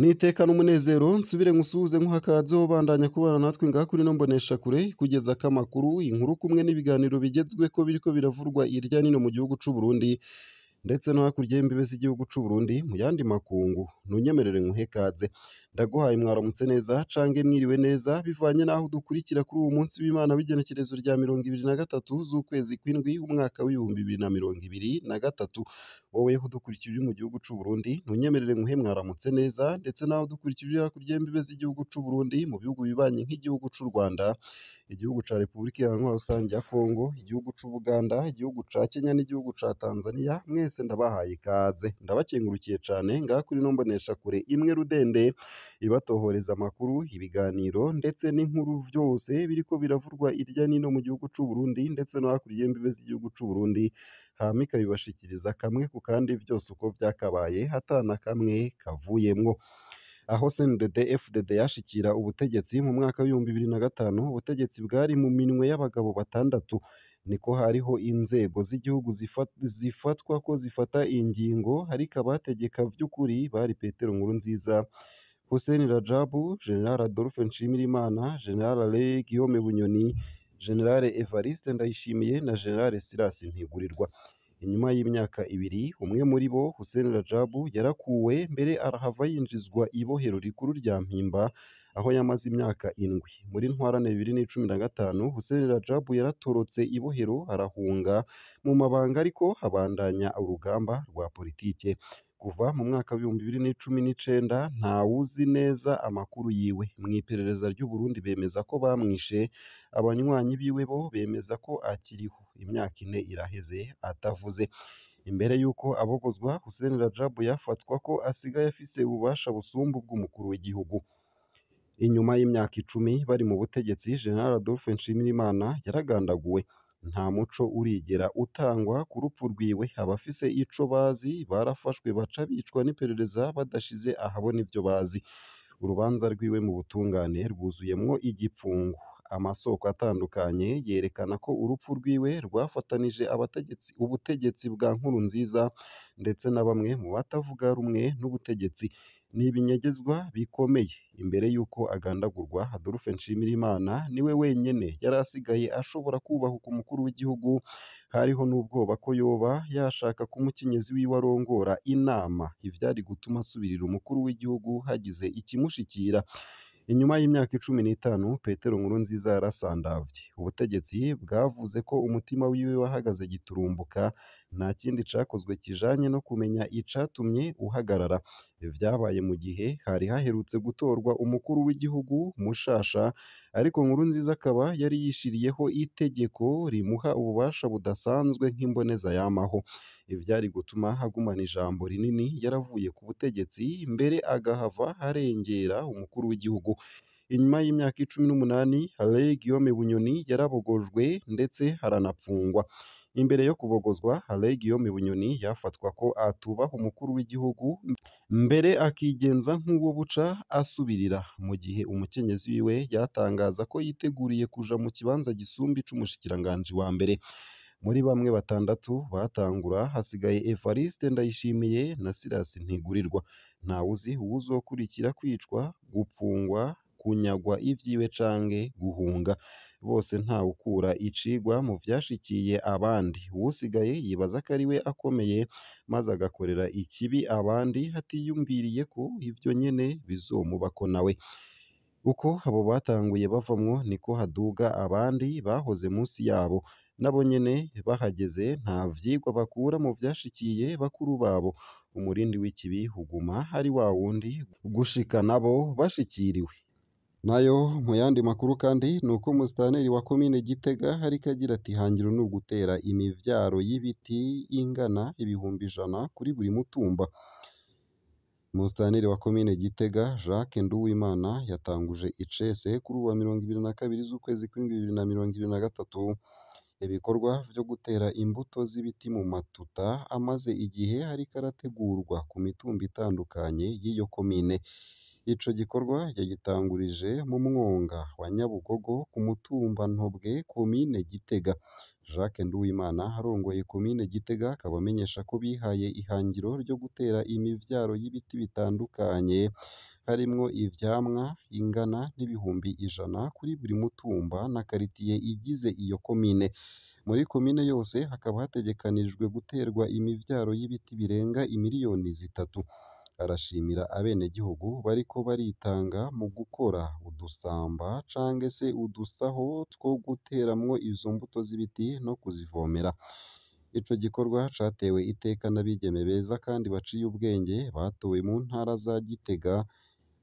n'iteka n'umunezero nsubire nkusuhuze nkuhakadzeho bandanya kubana natwe ngaha kuri mbonesha kure kugeza ko amakuru inkuru kumwe n'ibiganiro bigezwe ko biriko biravurwa irya nino mu gihugu cy'u Burundi ndetse no hakurya y'imbibe z'igihugu cy'u Burundi mu yandi makungu ntunyemerere nkuhe Ndaguhaye mwaramutse neza cange mwiriwe neza bivanye n'aho dukurikira kuri uwo munsi w'Imana w'igenekerezo rya mirongo ibiri na gatatu z'ukwezi kw'indwi umwaka w'ibihumbi bibiri na mirongo ibiri na gatatu. Woweho udukurikira uri mu gihugu cyu Burundi ntunyemerere nguhe mwaramutse neza ndetse n'aho udukurikira uri hakurya y'imbibe z'igihugu c'u Burundi mu bihugu bibanye nk'igihugu cy'u Rwanda, igihugu ca Repubulika Iharanira Rusange ya Kongo, igihugu c'u Buganda, igihugu ca Kenya n'igihugu ca Tanzania, mwese ndabahaye ikaze. Ndabakengurukiye cane ngaha kuri ino mboneshakure imwe rudende. ibatohoreza amakuru, ibiganiro ndetse n'inkuru byose biriko biravugwa hirya no hino mu gihugu cy’u Burundi ndetse no hakurya y'imbibe z'igihugu c'u Burundi, hama ikabibashikiriza kamwe ku kandi byose uko byakabaye hatana kamwe kavuyemo Aho CNDD FDD yashikira ubutegetsi mu mwaka w'ibihumbi bibiri na gatanu, ubutegetsi bwari mu minwe y'abagabo batandatu. Niko hariho inzego z'igihugu zifatwa ko zifata ingingo, ariko abategeka vy'ukuri bari Petero Nkuru nziza Hussein Rajabu General Adolphe Nshimirimana General Alain Guillaume Bunyoni General Evariste Ndayishimiye na General Silas Ntigurirwa inyuma y'imyaka ibiri umwe muri bo Hussein Rajabu yarakuwe mbere arahava yinjizwa ibohero rikuru rya Mpimba aho yamaze imyaka indwi muri ntwarane bibiri n'icumi na gatanu Hussein Rajabu yaratorotse ibohero arahunga mu mabanga ariko habandanya urugamba rwa politiki kuva mu mwaka w'ibihumbi bibiri cumi n'icenda ntawuzi neza amakuru yiwe mu iperereza ry'u Burundi bemeza ko bamwishe abanywanyi biwe bo bemeza ko akiriho imyaka ine iraheze atavuze imbere y'uko abogozwa Hussein Rajabu yafatwa ko asigaye afise ububasha busumbu bw'umukuru w'igihugu inyuma y'imyaka icumi bari mu butegetsi General Adolphe Nshimirimana yaragandaguwe nta muco urigera utangwa ku rupfu rwiwe abafise ico bazi barafashwe baca bicwa n'iperereza badashize ahabona ibyo bazi urubanza rwiwe mu butungane rwuzuyemwo igipfungu amasoko atandukanye yerekana ko urupfu rwiwe rwafatanije abategetsi ubutegetsi bwa nkuru nziza ndetse na bamwe mu batavuga rumwe n'ubutegetsi ni ibinyagezwa bikomeye imbere y'uko agandagurwa Adolphe Nshimirimana niwe wenyine yari asigaye ashobora kubahuka umukuru w'igihugu hariho n'ubwoba ko yoba yashaka ko umukenyezi wiwe arongora inama ibyari gutuma asubirira umukuru w'igihugu hagize ikimushikira inyuma y'imyaka cumi n'itanu Petero nkuru Nkurunziza yarasandavye ubutegetsi bwavuze ko umutima wiwe wahagaze giturumbuka nta kindi cyakozwe kijyanye no kumenya icyatumye uhagarara. Byabaye mu gihe hari haherutse gutorwa umukuru w'igihugu mushasha, ariko Nkurunziza akaba yari yishiriyeho itegeko rimuha ububasha budasanzwe nk'imbonezayamaho. Ibi byari gutuma hagumana ijambo rinini yaravuye ku butegetsi, mbere agahava arengera umukuru w'igihugu. Inyuma y'imyaka icumi n'umunani, Alain Guillaume Bunyoni yarabogojwe ndetse haranapfungwa Imbere yo kubogozwa, Alain Guillaume Bunyoni yafatwa ko atubaha umukuru w'igihugu, mbere akigenza nk'uwo buca asubirira, mu gihe umukenyezi wiwe yatangaza ko yiteguriye kuja mu kibanza gisumbi ic'umushikiranganji wa mbere. Muri bamwe batandatu batangura hasigaye Evariste Ndayishimiye na Silas Ntigurirwa. Ntawuzi uwuzokurikira kwicwa, gupfungwa, kunyagwa ivyiwe canke guhunga. bose ntawe ukura icigwa mu vyashikiye abandi uwusigaye yibaza ko ari we akomeye maze agakorera ikibi abandi atiyumviriye ko ibyo nyene bizomubako nawe uko abo batanguye bavamwo niko haduga abandi bahoze munsi yabo nabo nyene bahageze nta vyigwa bakura mu vyashikiye bakuru babo umurindi w'ikibi uguma hari wa wundi gushika nabo bashikiriwe nayo mu yandi makuru kandi ni uko Musitanteri wa Komine Gitega Harike agira ati “Hangira ni ugutera imibyaro y'ibiti ingana ibihumbi ijana kuri buri mutumba” Musitanteri wa Komine Gitega Jacques Nduwimana yatanguje icese kuri uwa mirongo ibiri na kabiri z'ukwezi kw'indwi bibiri na mirongo ibiri na gatatu ibikorwa byo gutera imbuto z'ibiti mu matuta amaze igihe ariko arategurwa ku mitumba itandukanye y'iyo komine Ico gikorwa yagitangurije mu mwonga wa Nyabugogo ku mutumba Ntobwe komine Gitega Jacques Nduwimana arongoye komine Gitega akaba amenyesha ko bihaye ihangiro ryo gutera imibyaro y'ibiti bitandukanye harimwo ivyamwa ingana n'ibihumbi ijana kuri buri mutumba na karitiye igize iyo komine muri komine yose hakaba hategekanijwe guterwa imibyaro y'ibiti birenga imiliyoni zitatu arashimira abenegihugu bariko baritanga mu gukora udusamba cange se udusaho two guteramwo izo mbuto z'ibiti no kuzivomera ico gikorwa catewe iteka n'abigeme beza kandi baciye ubwenge batowe mu ntara za Gitega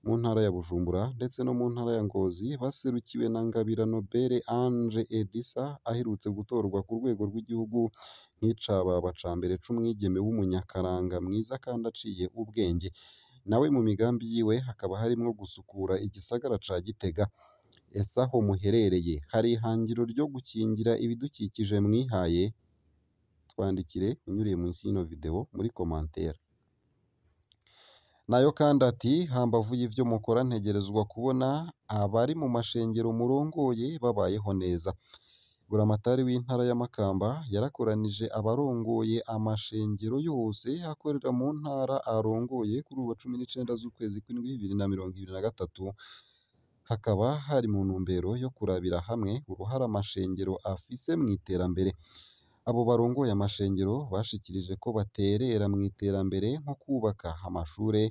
mu Ntara ya Bujumbura ndetse no mu Ntara ya Ngozi baserukiwe na Ngabira Nobele Ange Edissa aherutse gutorwa ku rwego rw'igihugu nk'icababa ca c'umwigeme w'umunyakaranga mwiza kandi aciye ubwenge nawe mu migambi yiwe hakaba harimwo gusukura igisagara ca Gitega ese aho muherereye hari ihangiro ryo gukingira ibidukikije mwihaye twandikire unyuriye munsi y'ino video muri commentaire nayo kandi ati hambavu ibyo mukora ntegerezwa kubona abari mu mashengero murongoye babayeho neza buramatari w'intara ya Makamba yarakoranije abarongoye amashengero yose akorera mu ntara arongoye kuri ubu cumi n'icyenda z'ukwezi kw'indwi bibiri na mirongo ibiri na gatatu hakaba hari mu ntumbero yo kurabira hamwe uruhare amashengero afise mu iterambere Abo barongoye amashengero bashikirije ko baterera mu iterambere nko kubaka amashuri,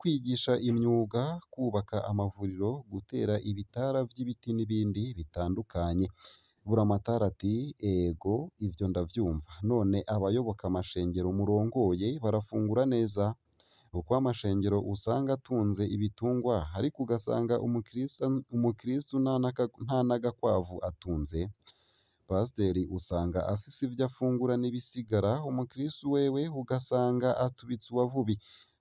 kwigisha imyuga, kubaka amavuriro, gutera ibitara by'ibiti n'ibindi bitandukanye. Buramatari ati “Ego ibyo ndabyumva, none abayoboka amashengero murongoye barafungura neza uko amashengero usanga atunze ibitungwa ariko ugasanga umukirisitu nta n'agakwavu atunze pasiteri usanga afise ivyo afungura n'ibisigaraho umukristo wewe ugasanga atubitse uwavubi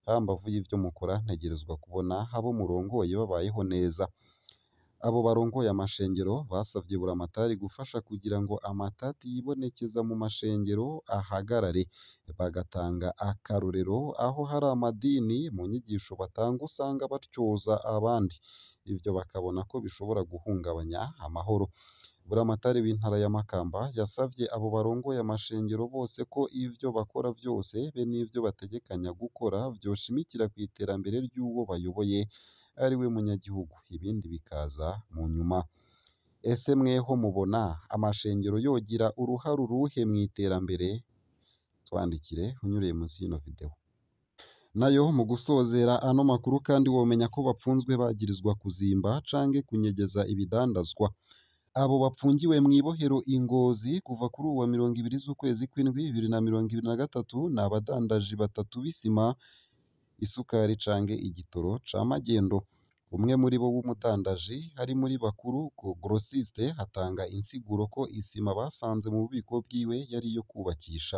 hambavu y'ivyo mukora ntegerezwa kubona abo murongoye babayeho neza abo barongoye amashengero basavye buramatari gufasha kugira ngo amatati yibonekeza mu mashengero ahagarare bagatanga akarorero aho hari amadini mu nyigisho batanga usanga batyoza abandi ivyo bakabona ko bishobora guhungabanya amahoro Buramatari w'Intara ya Makamba yasabye abo barongoye amashengero bose ko ibyo bakora byose be n'ibyo bategekanya gukora byoshimikira ku iterambere ry'uwo bayoboye ari we munyagihugu ibindi bikaza mu nyuma ese mweho mubona amashengero yogira uruhare uruhe mu iterambere twandikire unyuriye munsi y'ino videwo nayo mu gusozera ano makuru kandi womenya ko bapfunzwe bagirizwa kuzimba canke kunyegeza ibidandazwa Abo bafungiwe mu ibohero ingozi kuva kuri uwa mirongo ibiri z'ukwezi kw'indwi bibiri na mirongo ibiri na gatatu ni abadandaji batatu b'isima, isukari cange igitoro ca magendo umwe muri bo w'umudandaji ari muri bakuru (grossiste) atanga insiguro ko isima basanze mu bubiko bwiwe yari iyo kubakisha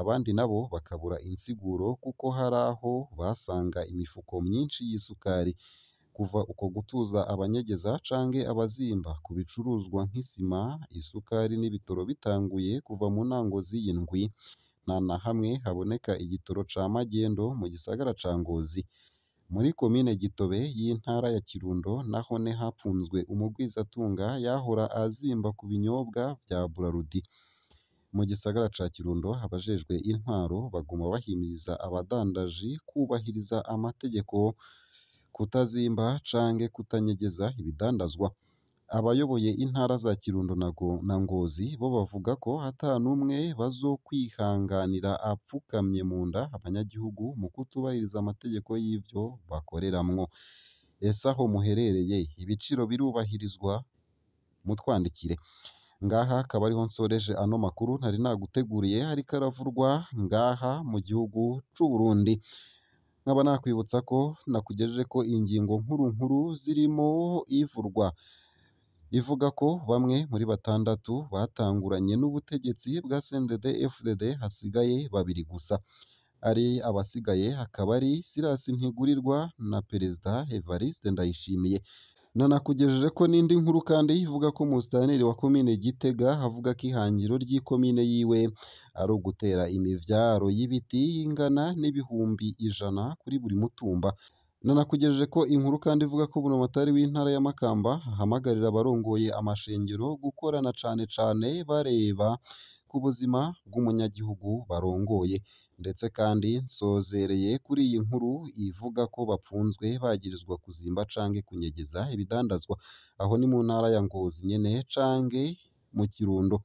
abandi nabo bakabura insiguro kuko hari aho basanga imifuko myinshi y'isukari kuva uko gutuza abanyegeza cange abazimba ku bicuruzwa nk'isima, isukari n'ibitoro bitanguye kuva mu ntango z'iyi ndwi nta na hamwe haboneka igitoro ca magendu mu gisagara ca Ngozi muri komine Gitobe y'intara ya Kirundo naho ne hapfunzwe umugwizatunga yahora azimba ku binyobwa vya Buraludi mu gisagara ca Kirundo abajejwe intwaro baguma bahimiriza abadandaji kubahiriza amategeko kutazimba cange kutanyegeza ibidandazwa abayoboye intara za Kirundo na Ngozi bo bavuga ko ata n'umwe bazokwihanganira apfukamye mu nda abanyagihugu mu kutubahiriza amategeko y'ibyo bakoreramwo ese aho muherereye ibiciro birubahirizwa mutwandikire ngaha akaba ariho nsoreje ano makuru ntari naguteguriye ariko aravurwa ngaha mu gihugu c'u nkaba nakwibutsa ko nakugejeje ko ingingo nkuru nkuru zirimo ivurwa ivuga ko bamwe muri batandatu batanguranye n'ubutegetsi bwa CNDD FDD hasigaye babiri gusa ari abasigaye hakaba ari silasi Ntigurirwa na Perezida Evariste Ndayishimiye nanakugejeje ko n'indi nkuru kandi ivuga ko umusitanteri wa Komine Gitega avuga ko ihangiro ry'ikomine yiwe ari ugutera imibyaro y'ibiti ingana n'ibihumbi ijana kuri buri mutumba nanakugejeje ko inkuru kandi ivuga ko Bunomatari w'intara ya Makamba ahamagarira abarongoye amashengero gukorana cane cane bareba ku buzima bw'umunyagihugu barongoye ndetse kandi nsozereye kuri iyi nkuru ivuga ko bapfunzwe bagirizwa kuzimba cange kunyegeza ibidandazwa aho ni mu ntara ya Ngozi nyene cange mu Kirundo